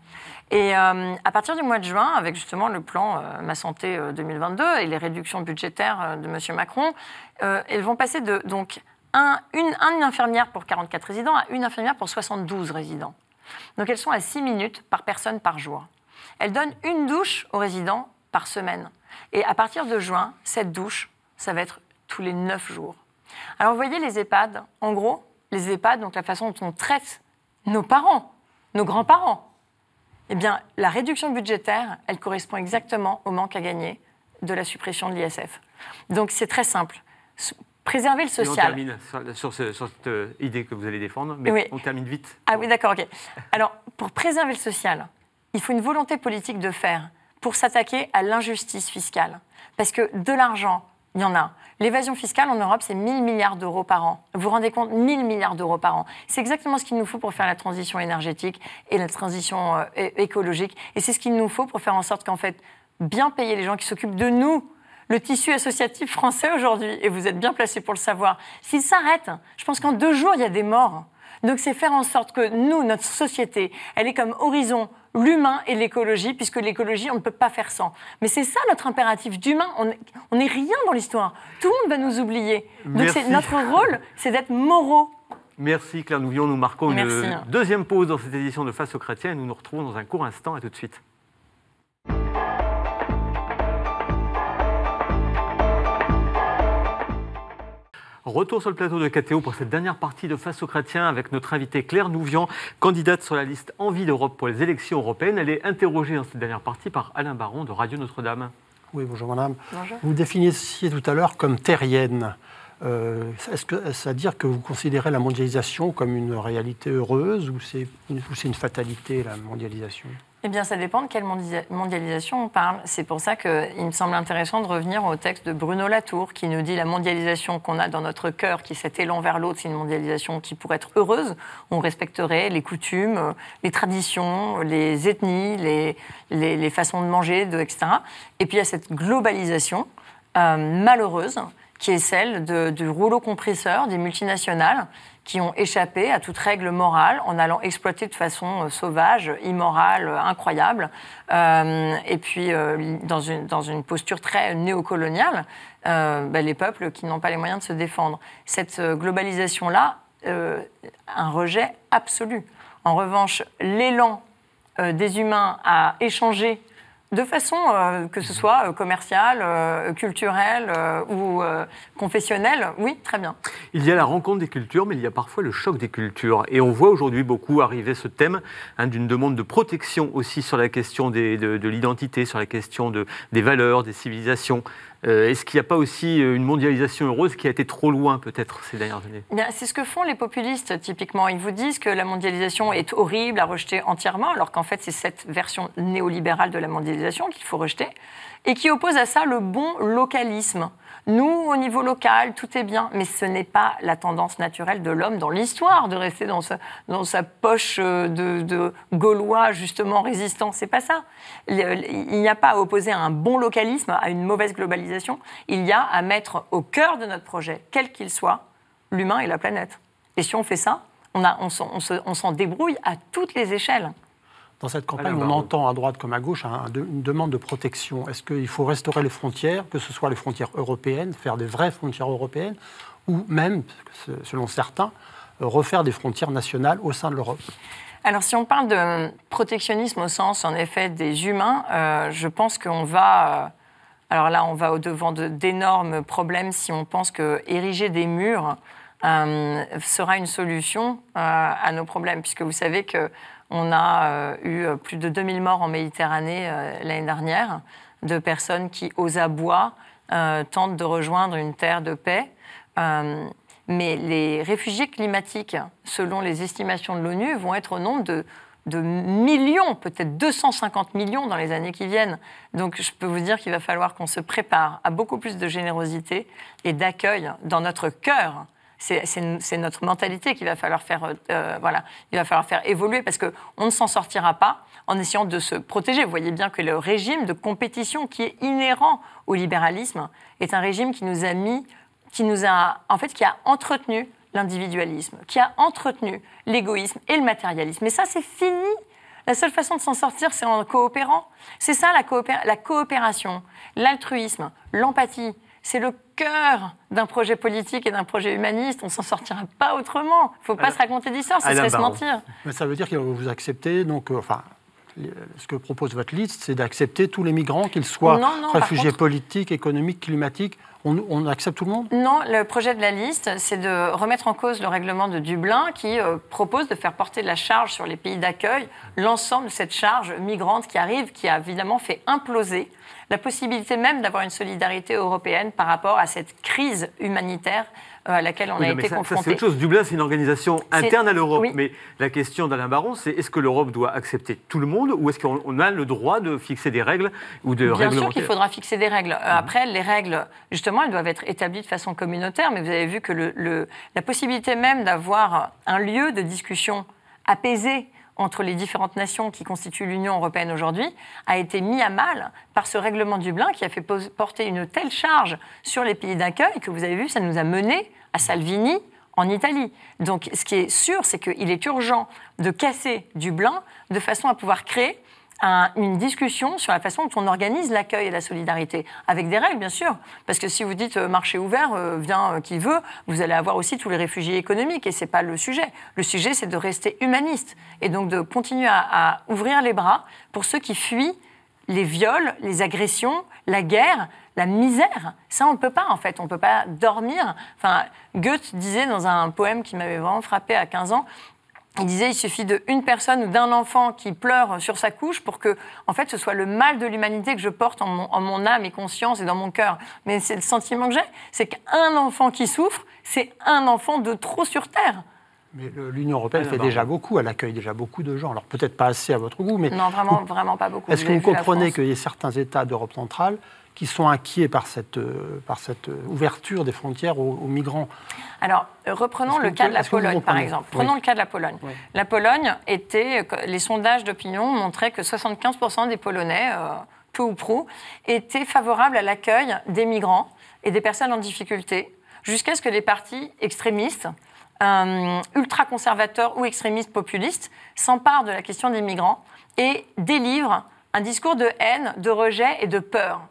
Et à partir du mois de juin, avec justement le plan Ma Santé 2022 et les réductions budgétaires de M. Macron, elles vont passer de donc, une, infirmière pour 44 résidents à une infirmière pour 72 résidents. Donc elles sont à 6 minutes par personne par jour. Elles donnent une douche aux résidents par semaine. Et à partir de juin, cette douche, ça va être tous les 9 jours. Alors vous voyez les EHPAD, en gros, les EHPAD, donc la façon dont on traite nos parents, nos grands-parents, eh bien la réduction budgétaire, elle correspond exactement au manque à gagner de la suppression de l'ISF. Donc c'est très simple. Préserver le social. on termine sur, cette euh, idée que vous allez défendre, mais on termine vite. Ah oui, d'accord, ok. Alors, pour préserver le social, il faut une volonté politique de faire pour s'attaquer à l'injustice fiscale. Parce que de l'argent, il y en a. L'évasion fiscale en Europe, c'est 1000 milliards d'euros par an. Vous vous rendez compte 1000 milliards d'euros par an. C'est exactement ce qu'il nous faut pour faire la transition énergétique et la transition euh, écologique. Et c'est ce qu'il nous faut pour faire en sorte qu'en fait, bien payer les gens qui s'occupent de nous, le tissu associatif français aujourd'hui, et vous êtes bien placé pour le savoir, s'il s'arrête, je pense qu'en deux jours, il y a des morts. Donc c'est faire en sorte que nous, notre société, elle est comme horizon l'humain et l'écologie, puisque l'écologie, on ne peut pas faire sans. Mais c'est ça notre impératif d'humain. On n'est rien dans l'histoire. Tout le monde va nous oublier. Donc notre rôle, c'est d'être moraux. Merci Claire Nouvillon, Nous marquons une deuxième pause dans cette édition de Face aux chrétiens et nous nous retrouvons dans un court instant. À tout de suite. Retour sur le plateau de KTO pour cette dernière partie de Face aux chrétiens avec notre invitée Claire Nouvian, candidate sur la liste Envie d'Europe pour les élections européennes. Elle est interrogée dans cette dernière partie par Alain Baron de Radio Notre-Dame. Oui, bonjour madame. Bonjour. Vous définissiez tout à l'heure comme terrienne. Euh, est-ce, que, ça veut dire que vous considérez la mondialisation comme une réalité heureuse ou c'est une, une fatalité, la mondialisation eh bien, ça dépend de quelle mondialisation on parle. C'est pour ça qu'il me semble intéressant de revenir au texte de Bruno Latour, qui nous dit la mondialisation qu'on a dans notre cœur, qui cet élan vers l'autre, c'est une mondialisation qui, pourrait être heureuse, on respecterait les coutumes, euh, les traditions, euh, les ethnies, les, les, façons de manger, de, etc. Et puis, il y a cette globalisation malheureuse qui est celle du rouleau compresseur des multinationales qui ont échappé à toute règle morale en allant exploiter de façon euh, sauvage, immorale, euh, incroyable, euh, et puis dans, une, dans une posture très néocoloniale, bah, les peuples qui n'ont pas les moyens de se défendre. Cette globalisation-là, un rejet absolu. En revanche, l'élan des humains à échanger de façon euh, que ce mhm. soit euh, commerciale, culturel euh, culturelle ou confessionnelle, oui, très bien. Il y a la rencontre des cultures, mais il y a parfois le choc des cultures. Et on voit aujourd'hui beaucoup arriver ce thème hein, d'une demande de protection aussi sur la question de, l'identité, sur la question de, des valeurs, des civilisations. Euh, est-ce qu'il n'y a pas aussi euh, une mondialisation heureuse qui a été trop loin peut-être ces dernières années eh C'est ce que font les populistes typiquement. Ils vous disent que la mondialisation est horrible à rejeter entièrement, alors qu'en fait c'est cette version néolibérale de la mondialisation qu'il faut rejeter, et qui oppose à ça le bon localisme. Nous, au niveau local, tout est bien, mais ce n'est pas la tendance naturelle de l'homme dans l'histoire de rester dans sa, poche euh, de, gaulois justement résistant. C'est pas ça. Il n'y a pas à opposer un bon localisme à une mauvaise globalisation. Il y a à mettre au cœur de notre projet, quel qu'il soit, l'humain et la planète. Et si on fait ça, on s'en débrouille à toutes les échelles. Dans cette campagne, on entend à droite comme à gauche une demande de protection. Est-ce qu'il faut restaurer les frontières, que ce soit les frontières européennes, faire des vraies frontières européennes, ou même, selon certains, euh, refaire des frontières nationales au sein de l'Europe alors si on parle de protectionnisme au sens en effet des humains, euh, je pense qu'on va euh, alors là, on va au-devant d'énormes problèmes si on pense que ériger des murs sera une solution à nos problèmes, puisque vous savez que on a euh, eu euh, plus de 2000 morts en Méditerranée euh, l'année dernière, de personnes qui, aux abois, tentent de rejoindre une terre de paix. mais les réfugiés climatiques, selon les estimations de l'ONU, vont être au nombre de de millions, peut-être 250 millions dans les années qui viennent. Donc je peux vous dire qu'il va falloir qu'on se prépare à beaucoup plus de générosité et d'accueil dans notre cœur c'est notre mentalité qu'il va falloir faire, euh, euh, il va falloir faire évoluer parce qu'on ne s'en sortira pas en essayant de se protéger. Vous voyez bien que le régime de compétition qui est inhérent au libéralisme est un régime qui nous a mis, qui nous a, en fait, qui a entretenu l'individualisme, qui a entretenu l'égoïsme et le matérialisme. Mais ça, c'est fini. La seule façon de s'en sortir, c'est en coopérant. C'est ça la coopération, l'altruisme, l'empathie c'est le cœur d'un projet politique et d'un projet humaniste. On s'en sortira pas autrement. Il ne faut pas se raconter d'histoire, ça serait se mentir. Mais ça veut dire que vous acceptez, donc, euh, enfin, ce que propose votre liste, c'est d'accepter tous les migrants, qu'ils soient réfugiés politiques, économiques, climatiques. On, accepte tout le monde Non, le projet de la liste, c'est de remettre en cause le règlement de Dublin qui euh, propose de faire porter la charge sur les pays d'accueil, l'ensemble de cette charge migrante qui arrive, qui a évidemment fait imploser la possibilité même d'avoir une solidarité européenne par rapport à cette crise humanitaire euh, à laquelle on a été ça, C'est autre chose. Dublin, c'est une organisation interne à l'Europe. Mais la question d'Alain Baron, c'est est-ce que l'Europe doit accepter tout le monde ou est-ce qu'on a le droit de fixer des règles ou de Bien sûr qu'il faudra fixer des règles. Euh, mhm. Après, les règles, justement, elles doivent être établies de façon communautaire. Mais vous avez vu que la possibilité même d'avoir un lieu de discussion apaisé entre les différentes nations qui constituent l'Union européenne aujourd'hui a été mis à mal par ce règlement Dublin qui a fait porter une telle charge sur les pays d'accueil que vous avez vu, ça nous a mené à Salvini en Italie. Donc ce qui est sûr, c'est qu'il est urgent de casser Dublin de façon à pouvoir créer une discussion sur la façon dont on organise l'accueil et la solidarité, avec des règles bien sûr, parce que si vous dites euh, marché ouvert, euh, vient euh, qui veut, vous allez avoir aussi tous les réfugiés économiques et c'est pas le sujet. Le sujet c'est de rester humaniste et donc de continuer à, ouvrir les bras pour ceux qui fuient les viols, les agressions, la guerre, la misère. Ça, on ne peut pas, en fait. On ne peut pas dormir. Enfin, Goethe disait dans un poème qui m'avait vraiment frappé à 15 ans, il disait, il suffit d'une personne ou d'un enfant qui pleure sur sa couche pour que, en fait, ce soit le mal de l'humanité que je porte en mon, âme et conscience et dans mon cœur. Mais c'est le sentiment que j'ai, c'est qu'un enfant qui souffre, c'est un enfant de trop sur Terre. Mais l'Union européenne ah, fait déjà beaucoup, elle accueille déjà beaucoup de gens. Alors peut-être pas assez à votre goût, mais... Non, vraiment, vraiment pas beaucoup. Est-ce que vous comprenez qu'il y ait certains États d'Europe centrale qui sont inquiets par cette, euh, par cette euh, ouverture des frontières aux, migrants. Alors, euh, reprenons le cas, de la Pologne, par exemple. Prenons le cas de la Pologne. La Pologne était, les sondages d'opinion montraient que 75% des Polonais, peu ou prou, étaient favorables à l'accueil des migrants et des personnes en difficulté, jusqu'à ce que les partis extrémistes ultra-conservateurs ou extrémistes populistes s'emparent de la question des migrants et délivrent un discours de haine, de rejet et de peur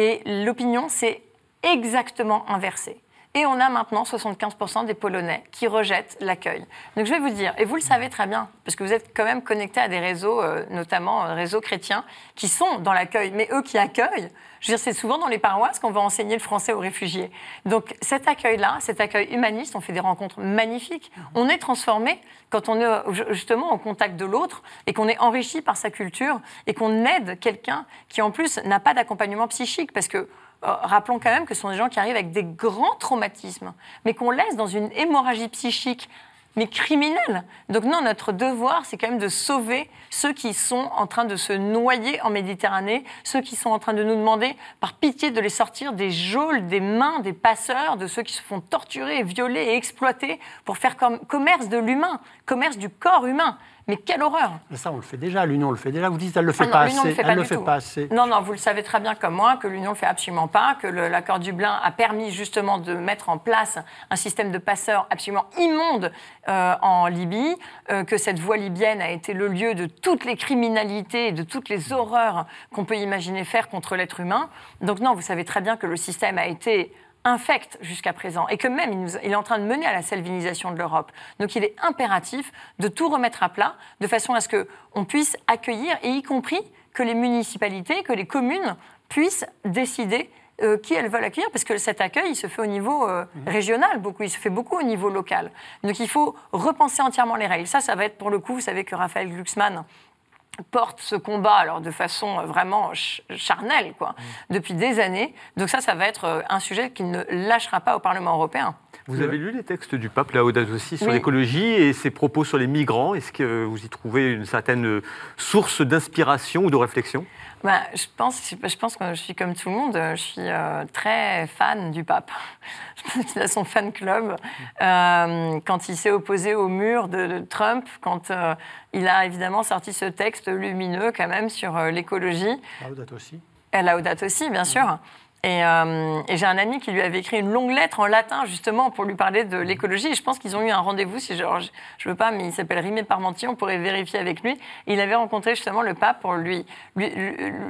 et l'opinion c'est exactement inversée. Et on a maintenant 75% des Polonais qui rejettent l'accueil. Donc je vais vous dire, et vous le savez très bien, parce que vous êtes quand même connectés à des réseaux, euh, notamment euh, réseaux chrétiens, qui sont dans l'accueil, mais eux qui accueillent. Je veux dire, c'est souvent dans les paroisses qu'on va enseigner le français aux réfugiés. Donc cet accueil-là, cet accueil humaniste, on fait des rencontres magnifiques. On est transformé quand on est euh, justement en contact de l'autre et qu'on est enrichi par sa culture et qu'on aide quelqu'un qui en plus n'a pas d'accompagnement psychique parce que Oh, rappelons quand même que ce sont des gens qui arrivent avec des grands traumatismes, mais qu'on laisse dans une hémorragie psychique mais criminelle. Donc non, notre devoir, c'est quand même de sauver ceux qui sont en train de se noyer en Méditerranée, ceux qui sont en train de nous demander, par pitié, de les sortir des geôles, des mains, des passeurs, de ceux qui se font torturer, violer et exploiter pour faire commerce de l'humain, commerce du corps humain. Mais quelle horreur ça, on le fait déjà, l'Union le fait déjà. Vous dites, qu'elle ne le fait pas assez. Non, non, vous le savez très bien comme moi, que l'Union ne le fait absolument pas, que l'accord Dublin a permis justement de mettre en place un système de passeurs absolument immonde euh, en Libye, euh, que cette voie libyenne a été le lieu de toutes les criminalités et de toutes les horreurs qu'on peut imaginer faire contre l'être humain. Donc non, vous savez très bien que le système a été infecte jusqu'à présent et que même il, est en train de mener à la salvinisation de l'Europe. Donc il est impératif de tout remettre à plat de façon à ce qu'on puisse accueillir et y compris que les municipalités, que les communes puissent décider euh, qui elles veulent accueillir, parce que cet accueil, il se fait au niveau euh, mmh. régional, beaucoup, il se fait beaucoup au niveau local. Donc il faut repenser entièrement les règles. Ça, ça va être pour le coup, vous savez que Raphaël Glucksmann porte ce combat alors de façon euh, vraiment charnelle quoi, mm. depuis des années. Donc ça, ça va être euh, un sujet qu'il ne lâchera pas au Parlement européen. Vous avez lu les textes du pape Laodate aussi sur l'écologie et ses propos sur les migrants. Est-ce que vous y trouvez une certaine euh, source d'inspiration ou de réflexion ben, je, pense, je pense que je suis comme tout le monde, je suis très fan du pape il a son fan club, euh, quand il s'est opposé au mur de, Trump, quand euh, il a évidemment sorti ce texte lumineux quand même sur euh, l'écologie. Laudate aussi. a Laudate aussi, bien mm. sûr. Et, euh, et j'ai un ami qui lui avait écrit une longue lettre en latin, justement, pour lui parler de l'écologie. Et je pense qu'ils ont eu un rendez-vous, si je veux pas, mais il s'appelle Rimé Parmentier, on pourrait vérifier avec lui. il avait rencontré justement le pape pour lui, lui,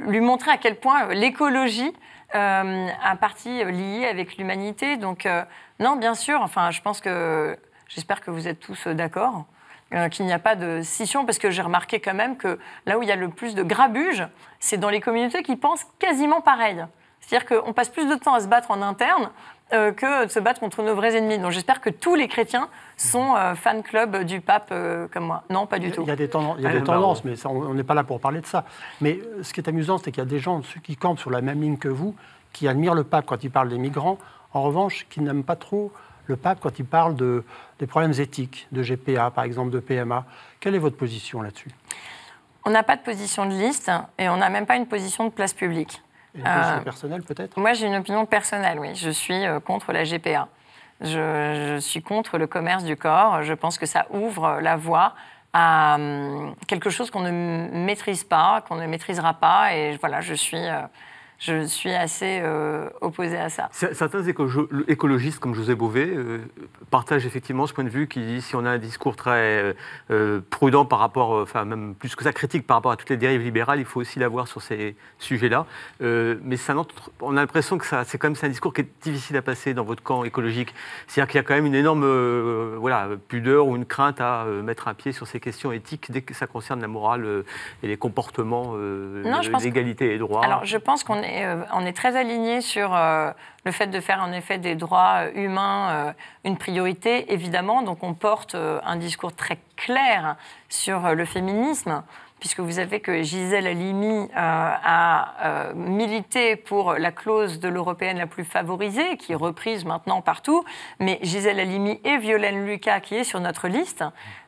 lui montrer à quel point l'écologie euh, a partie liée avec l'humanité. Donc, euh, non, bien sûr, enfin, je pense que. J'espère que vous êtes tous d'accord. Euh, qu'il n'y a pas de scission, parce que j'ai remarqué quand même que là où il y a le plus de grabuge, c'est dans les communautés qui pensent quasiment pareil. C'est-à-dire qu'on passe plus de temps à se battre en interne euh, que de se battre contre nos vrais ennemis. Donc j'espère que tous les chrétiens sont euh, fan club du pape euh, comme moi. Non, pas du tout. Il y a des, tendances, mais on n'est pas là pour parler de ça. Mais ce qui est amusant, c'est qu'il y a des gens, ceux qui campent sur la même ligne que vous, qui admirent le pape quand il parle des migrants, en revanche, qui n'aiment pas trop le pape quand il parle des problèmes éthiques, de GPA par exemple, de PMA. Quelle est votre position là-dessus On n'a pas de position de liste et on n'a même pas une position de place publique. Une euh, personnelle peut-être Moi j'ai une opinion personnelle, oui. Je suis euh, contre la GPA. Je, je, suis contre le commerce du corps. Je pense que ça ouvre la voie à hum, quelque chose qu'on ne maîtrise pas, qu'on ne maîtrisera pas. Et voilà, je suis euh, je suis assez opposé euh, opposée à ça. Certains écologistes comme José Bové euh, partagent effectivement ce point de vue qui dit si on a un discours très euh, prudent par rapport, enfin même plus que ça, critique par rapport à toutes les dérives libérales, il faut aussi l'avoir sur ces sujets-là. mais ça, on a l'impression que c'est quand même un discours qui est difficile à passer dans votre camp écologique. C'est-à-dire qu'il y a quand même une énorme voilà, pudeur ou une crainte à mettre un pied sur ces questions éthiques dès que ça concerne la morale et les comportements, l'égalité et et droits. Alors je pense qu'on euh, on est très aligné sur euh, le fait de faire en effet des droits euh, humains une priorité, évidemment. Donc on porte un discours très clair sur le féminisme puisque vous savez que Gisèle Halimi a milité pour la clause de l'européenne la plus favorisée, qui est reprise maintenant partout. Mais Gisèle Halimi et Violaine Lucas, qui est sur notre liste,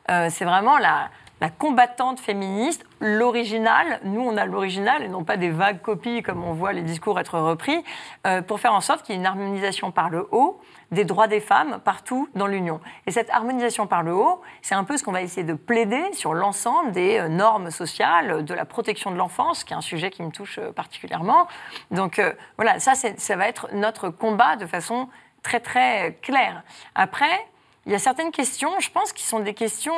c'est vraiment la, la combattante féministe, l'original, nous on a l'original et non pas des vagues copies comme on voit les discours être repris, euh, pour faire en sorte qu'il y ait une harmonisation par le haut des droits des femmes partout dans l'Union. Et cette harmonisation par le haut, c'est un peu ce qu'on va essayer de plaider sur l'ensemble des euh, normes sociales, euh, de la protection de l'enfance, qui est un sujet qui me touche particulièrement. Donc voilà, ça, ça va être notre combat de façon très très claire. Après, il y a certaines questions, je pense, qui sont des questions...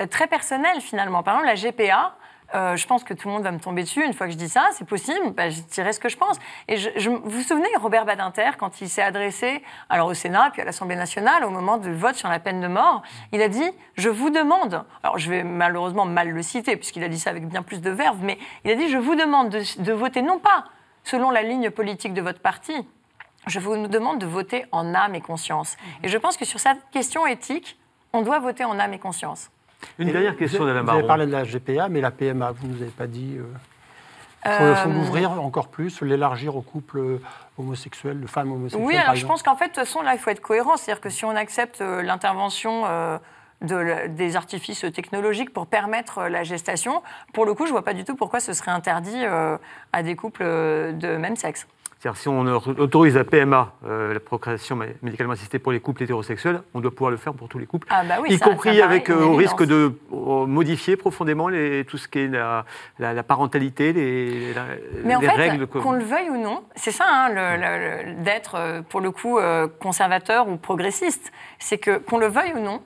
Euh, très personnel finalement. Par exemple, la GPA, euh, je pense que tout le monde va me tomber dessus une fois que je dis ça, c'est possible, bah, je dirais ce que je pense. Et je, vous vous souvenez, Robert Badinter, quand il s'est adressé alors au Sénat, puis à l'Assemblée nationale, au moment du vote sur la peine de mort, il a dit Je vous demande, alors je vais malheureusement mal le citer, puisqu'il a dit ça avec bien plus de verve, mais il a dit Je vous demande de voter non pas selon la ligne politique de votre parti, je vous demande de voter en âme et conscience. Et je pense que sur cette question éthique, on doit voter en âme et conscience. Une dernière question, Madame Vous avez parlé de la GPA, mais la PMA, vous ne nous avez pas dit. Il euh, faut, euh, l'ouvrir encore plus, l'élargir aux couples homosexuels, de femmes homosexuelles. Oui, alors je pense qu'en fait, de toute façon, là, il faut être cohérent. C'est-à-dire que si on accepte euh, l'intervention. De, des artifices technologiques pour permettre la gestation. Pour le coup, je ne vois pas du tout pourquoi ce serait interdit à des couples de même sexe si on autorise la PMA, euh, la procréation médicalement assistée pour les couples hétérosexuels, on doit pouvoir le faire pour tous les couples, ah bah y compris avec euh, au risque de euh, modifier profondément tout ce qui est la, parentalité, les, Mais en fait, règles. Qu'on le veuille ou non, c'est ça, hein, d'être pour le coup conservateur ou progressiste, c'est que qu'on le veuille ou non,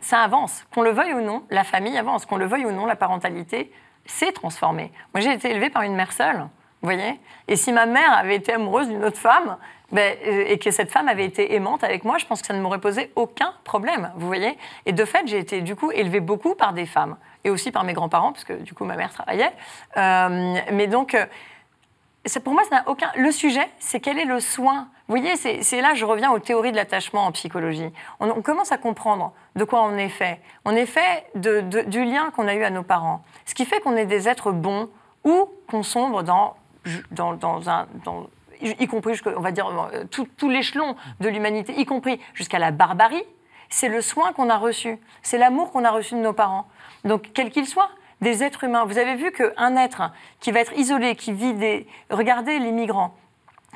ça avance. Qu'on le veuille ou non, la famille avance. Qu'on le veuille ou non, la parentalité s'est transformée. Moi, j'ai été élevée par une mère seule. Vous voyez Et si ma mère avait été amoureuse d'une autre femme, ben, euh, et que cette femme avait été aimante avec moi, je pense que ça ne m'aurait posé aucun problème, vous voyez Et de fait, j'ai été du coup élevée beaucoup par des femmes, et aussi par mes grands-parents, parce que du coup ma mère travaillait. Euh, mais donc, euh, pour moi, ça n'a aucun... Le sujet, c'est quel est le soin Vous voyez, c'est là, je reviens aux théories de l'attachement en psychologie. On, commence à comprendre de quoi on est fait. On est fait de, du lien qu'on a eu à nos parents. Ce qui fait qu'on est des êtres bons ou qu'on sombre dans dans, un... y compris, on va dire, euh, tout, l'échelon de l'humanité, y compris jusqu'à la barbarie, c'est le soin qu'on a reçu, c'est l'amour qu'on a reçu de nos parents. Donc, quels qu'ils soient, des êtres humains. Vous avez vu qu'un être qui va être isolé, qui vit des... Regardez les migrants,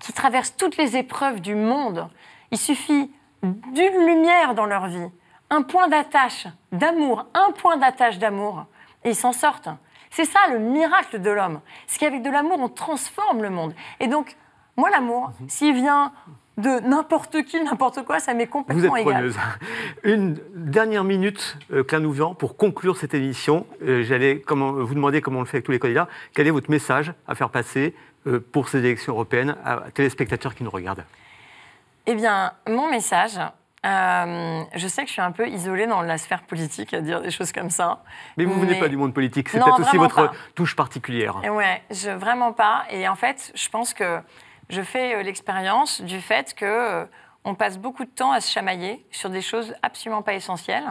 qui traversent toutes les épreuves du monde, il suffit d'une lumière dans leur vie, un point d'attache d'amour, un point d'attache d'amour, et ils s'en sortent. C'est ça le miracle de l'homme. C'est qu'avec de l'amour, on transforme le monde. Et donc, moi, l'amour, mhm. s'il vient de n'importe qui, n'importe quoi, ça m'est complètement Vous êtes Une dernière minute, euh, Clanouvian, pour conclure cette émission. Euh, j'allais vous demander, comment on le fait avec tous les candidats, quel est votre message à faire passer euh, pour ces élections européennes à téléspectateurs qui nous regardent Eh bien, mon message, euh, je sais que je suis un peu isolée dans la sphère politique à dire des choses comme ça. Mais vous ne venez pas du monde politique, c'est peut-être aussi votre touche particulière. Oui, ouais, vraiment pas. Et en fait, je pense que je fais euh, l'expérience du fait que euh, on passe beaucoup de temps à se chamailler sur des choses absolument pas essentielles,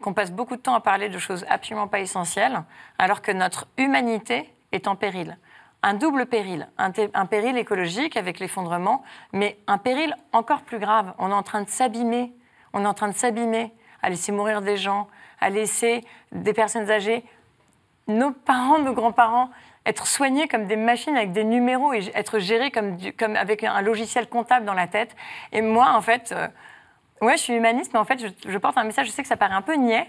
qu'on passe beaucoup de temps à parler de choses absolument pas essentielles, alors que notre humanité est en péril. Un double péril, un péril écologique avec l'effondrement, mais un péril encore plus grave. On est en train de s'abîmer on est en train de s'abîmer, à laisser mourir des gens, à laisser des personnes âgées, nos parents, nos grands-parents, être soignés comme des machines avec des numéros et être gérés comme, avec un logiciel comptable dans la tête. Et moi, en fait, euh, ouais, je suis humaniste, mais en fait, je, porte un message. Je sais que ça paraît un peu niais,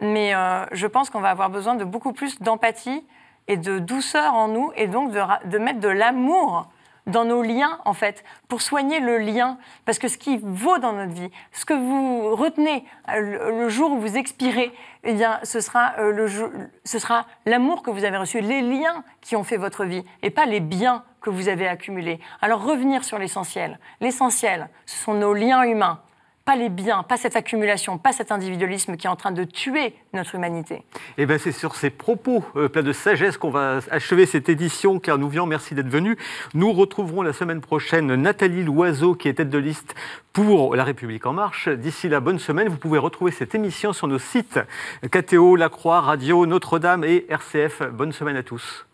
mais euh, je pense qu'on va avoir besoin de beaucoup plus d'empathie et de douceur en nous, et donc de mettre de l'amour dans nos liens, en fait, pour soigner le lien. Parce que ce qui vaut dans notre vie, ce que vous retenez euh, le jour où vous expirez, eh bien, ce sera euh, ce sera l'amour que vous avez reçu, les liens qui ont fait votre vie, et pas les biens que vous avez accumulés. Alors revenir sur l'essentiel. L'essentiel, ce sont nos liens humains pas les biens, pas cette accumulation, pas cet individualisme qui est en train de tuer notre humanité. Et eh bien, c'est sur ces propos euh, pleins de sagesse qu'on va achever cette édition. Claire Nouvian, merci d'être venue. Nous retrouverons la semaine prochaine Nathalie Loiseau, qui est tête de liste pour La République En Marche. D'ici la bonne semaine, vous pouvez retrouver cette émission sur nos sites KTO, La Radio, Notre-Dame et RCF. Bonne semaine à tous.